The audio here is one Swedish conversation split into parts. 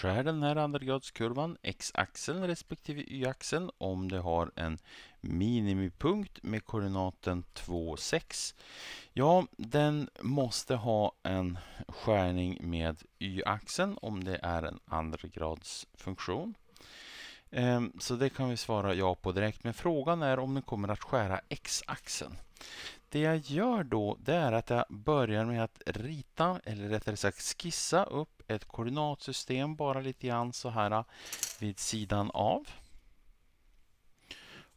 skär den här andragradskurvan, x-axeln respektive y-axeln, om det har en minimipunkt med koordinaten 2,6. Ja, den måste ha en skärning med y-axeln om det är en andragradsfunktion. funktion. Ehm, så det kan vi svara ja på direkt. Men frågan är om den kommer att skära x-axeln. Det jag gör då det är att jag börjar med att rita eller rättare sagt skissa upp ett koordinatsystem bara lite grann så här äh, vid sidan av.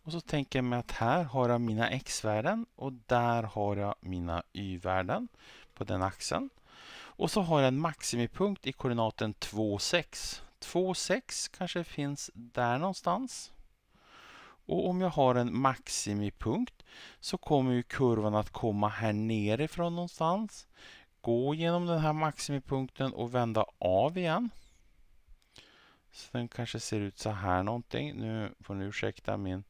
Och så tänker jag mig att här har jag mina x-värden och där har jag mina y-värden på den axeln. Och så har jag en maximipunkt i koordinaten 2, 6 2,6 kanske finns där någonstans. Och om jag har en maximipunkt så kommer ju kurvan att komma här nerifrån någonstans. Gå genom den här maximipunkten och vända av igen. Så den kanske ser ut så här någonting. Nu får ni ursäkta min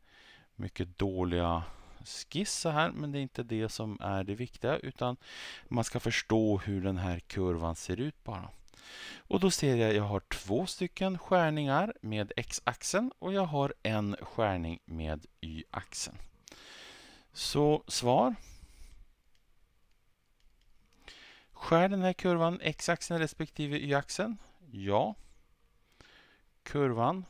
mycket dåliga skiss så här, men det är inte det som är det viktiga utan man ska förstå hur den här kurvan ser ut bara. Och då ser jag att jag har två stycken skärningar med x-axeln och jag har en skärning med y-axeln. Så svar. Skär den här kurvan x-axeln respektive y-axeln? Ja. Kurvan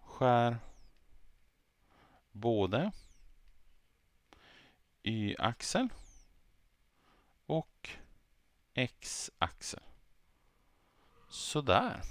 skär både y-axeln och x-axel. Sådär.